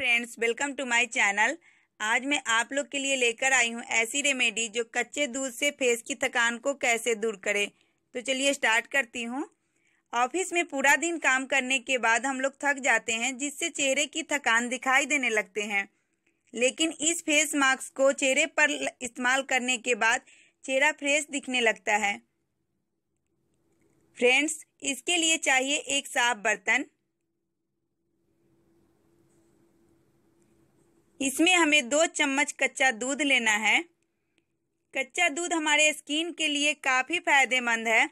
friends welcome to my channel आज मैं आप लोग के लिए लेकर आई हूँ ऐसी रेमेडी जो कच्चे दूध से फेस की थकान को कैसे दूर करे तो चलिए स्टार्ट करती हूँ ऑफिस में पूरा दिन काम करने के बाद हम लोग थक जाते हैं जिससे चेहरे की थकान दिखाई देने लगते हैं लेकिन इस फेस मास्क को चेहरे पर इस्तेमाल करने के बाद चेहरा फ्रेश दिखने लगता है फ्रेंड्स इसके लिए चाहिए एक साफ बर्तन इसमें हमें दो चम्मच कच्चा दूध लेना है कच्चा दूध हमारे स्किन के लिए काफ़ी फायदेमंद है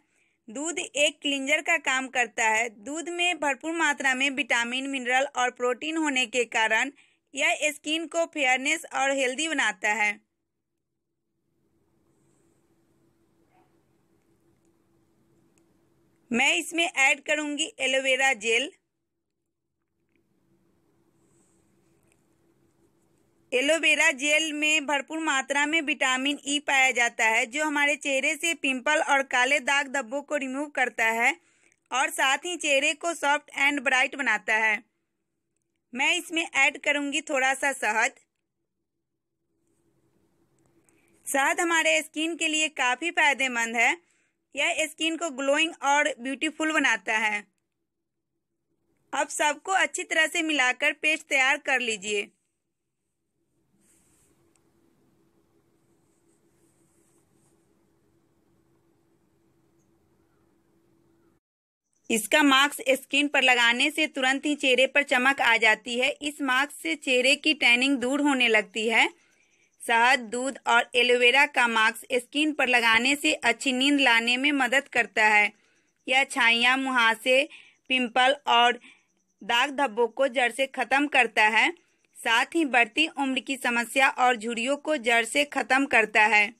दूध एक क्लिंजर का काम करता है दूध में भरपूर मात्रा में विटामिन मिनरल और प्रोटीन होने के कारण यह स्किन को फेयरनेस और हेल्दी बनाता है मैं इसमें ऐड करूंगी एलोवेरा जेल एलोवेरा जेल में भरपूर मात्रा में विटामिन ई पाया जाता है जो हमारे चेहरे से पिंपल और काले दाग धब्बों को रिमूव करता है और साथ ही चेहरे को सॉफ्ट एंड ब्राइट बनाता है मैं इसमें ऐड करूंगी थोड़ा सा शहद शहद हमारे स्किन के लिए काफ़ी फायदेमंद है यह स्किन को ग्लोइंग और ब्यूटीफुल बनाता है अब सबको अच्छी तरह से मिलाकर पेस्ट तैयार कर लीजिए इसका मास्क स्किन पर लगाने से तुरंत ही चेहरे पर चमक आ जाती है इस मास्क से चेहरे की टैनिंग दूर होने लगती है शहद दूध और एलोवेरा का मास्क स्किन पर लगाने से अच्छी नींद लाने में मदद करता है यह छाइया मुहासे पिंपल और दाग धब्बों को जड़ से खत्म करता है साथ ही बढ़ती उम्र की समस्या और झुरियों को जड़ से खत्म करता है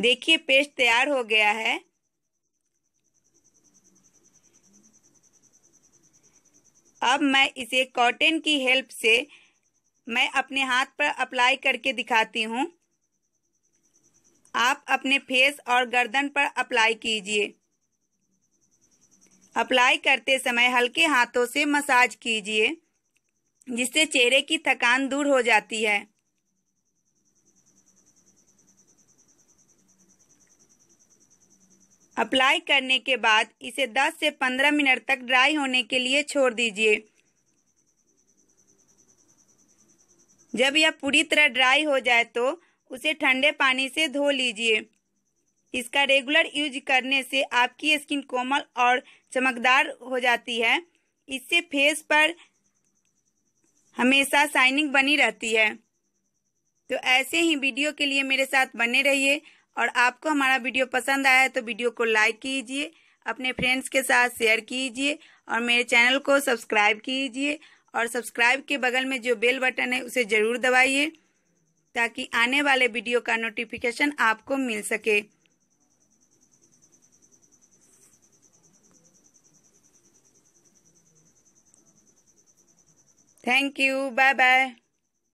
देखिए पेस्ट तैयार हो गया है अब मैं इसे कॉटन की हेल्प से मैं अपने हाथ पर अप्लाई करके दिखाती हूँ आप अपने फेस और गर्दन पर अप्लाई कीजिए अप्लाई करते समय हल्के हाथों से मसाज कीजिए जिससे चेहरे की थकान दूर हो जाती है अप्लाई करने के बाद इसे 10 से 15 मिनट तक ड्राई होने के लिए छोड़ दीजिए जब यह पूरी तरह ड्राई हो जाए तो उसे ठंडे पानी से धो लीजिए इसका रेगुलर यूज करने से आपकी स्किन कोमल और चमकदार हो जाती है इससे फेस पर हमेशा शाइनिंग बनी रहती है तो ऐसे ही वीडियो के लिए मेरे साथ बने रहिए और आपको हमारा वीडियो पसंद आया है तो वीडियो को लाइक कीजिए अपने फ्रेंड्स के साथ शेयर कीजिए और मेरे चैनल को सब्सक्राइब कीजिए और सब्सक्राइब के बगल में जो बेल बटन है उसे ज़रूर दबाइए ताकि आने वाले वीडियो का नोटिफिकेशन आपको मिल सके थैंक यू बाय बाय